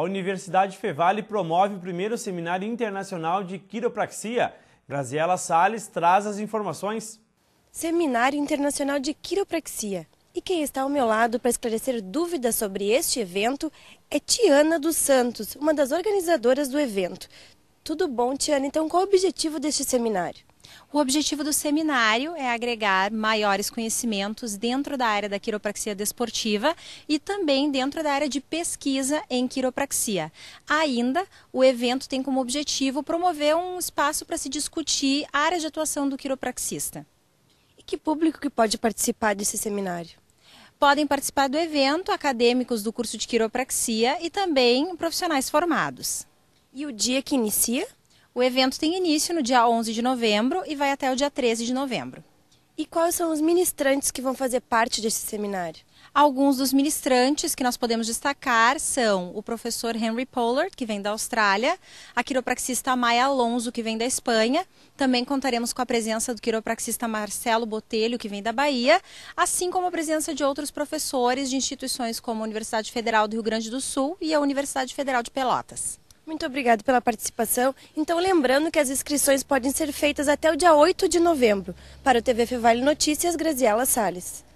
a Universidade Fevale promove o primeiro Seminário Internacional de Quiropraxia. Graziela Sales traz as informações. Seminário Internacional de Quiropraxia. E quem está ao meu lado para esclarecer dúvidas sobre este evento é Tiana dos Santos, uma das organizadoras do evento. Tudo bom, Tiana? Então, qual o objetivo deste seminário? O objetivo do seminário é agregar maiores conhecimentos dentro da área da quiropraxia desportiva e também dentro da área de pesquisa em quiropraxia. Ainda, o evento tem como objetivo promover um espaço para se discutir a área de atuação do quiropraxista. E que público que pode participar desse seminário? podem participar do evento acadêmicos do curso de quiropraxia e também profissionais formados. E o dia que inicia? O evento tem início no dia 11 de novembro e vai até o dia 13 de novembro. E quais são os ministrantes que vão fazer parte desse seminário? Alguns dos ministrantes que nós podemos destacar são o professor Henry Pollard, que vem da Austrália, a quiropraxista Maia Alonso, que vem da Espanha. Também contaremos com a presença do quiropraxista Marcelo Botelho, que vem da Bahia, assim como a presença de outros professores de instituições como a Universidade Federal do Rio Grande do Sul e a Universidade Federal de Pelotas. Muito obrigado pela participação. Então, lembrando que as inscrições podem ser feitas até o dia 8 de novembro. Para o TV Vale Notícias, Graziela Salles.